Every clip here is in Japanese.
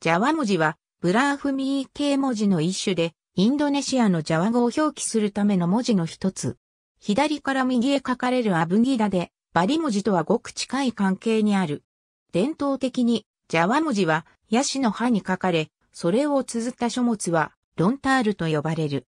ジャワ文字は、ブラーフミー系文字の一種で、インドネシアのジャワ語を表記するための文字の一つ。左から右へ書かれるアブギダで、バリ文字とはごく近い関係にある。伝統的に、ジャワ文字は、ヤシの葉に書かれ、それを綴った書物は、ロンタールと呼ばれる。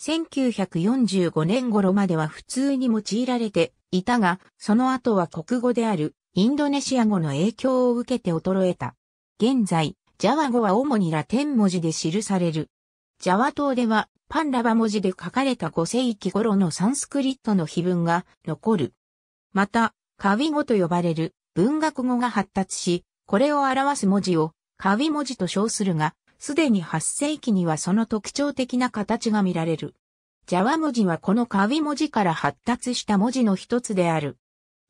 1945年頃までは普通に用いられていたが、その後は国語であるインドネシア語の影響を受けて衰えた。現在、ジャワ語は主にラテン文字で記される。ジャワ島ではパンラバ文字で書かれた5世紀頃のサンスクリットの碑文が残る。また、カウィ語と呼ばれる文学語が発達し、これを表す文字をカウィ文字と称するが、すでに8世紀にはその特徴的な形が見られる。ジャワ文字はこのカウィ文字から発達した文字の一つである。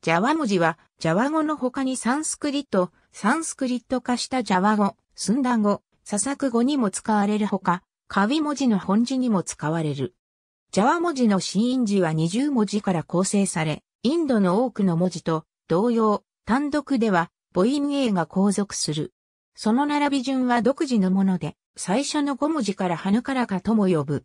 ジャワ文字は、ジャワ語の他にサンスクリット、サンスクリット化したジャワ語、寸断語、佐作語にも使われるほか、カ文字の本字にも使われる。ジャワ文字の子音字は20文字から構成され、インドの多くの文字と同様、単独では母音 A が後続する。その並び順は独自のもので、最初の5文字から花からかとも呼ぶ。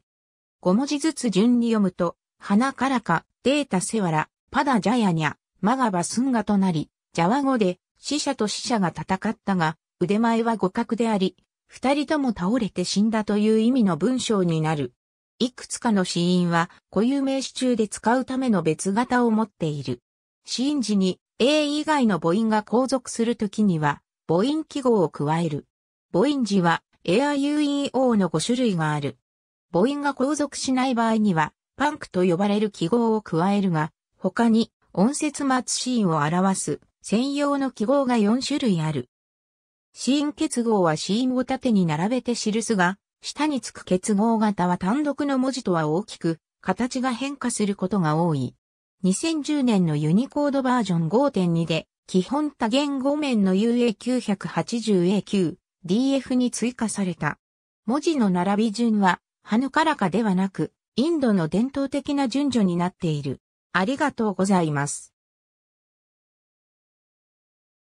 5文字ずつ順に読むと、花からか、データセワラ、パダジャヤニャ、マガバスンガとなり、ジャワ語で死者と死者が戦ったが、腕前は互角であり、二人とも倒れて死んだという意味の文章になる。いくつかの死因は固有名詞中で使うための別型を持っている。死因時に A 以外の母音が後続するときには母音記号を加える。母音時は A、I、U、E、O の5種類がある。母音が後続しない場合にはパンクと呼ばれる記号を加えるが、他に音節末ーンを表す専用の記号が4種類ある。ーン結合はーンを縦に並べて記すが、下につく結合型は単独の文字とは大きく、形が変化することが多い。2010年のユニコードバージョン5.2で、基本多言語面の UA980A9、DF に追加された。文字の並び順は、ハヌカラカではなく、インドの伝統的な順序になっている。ありがとうございます。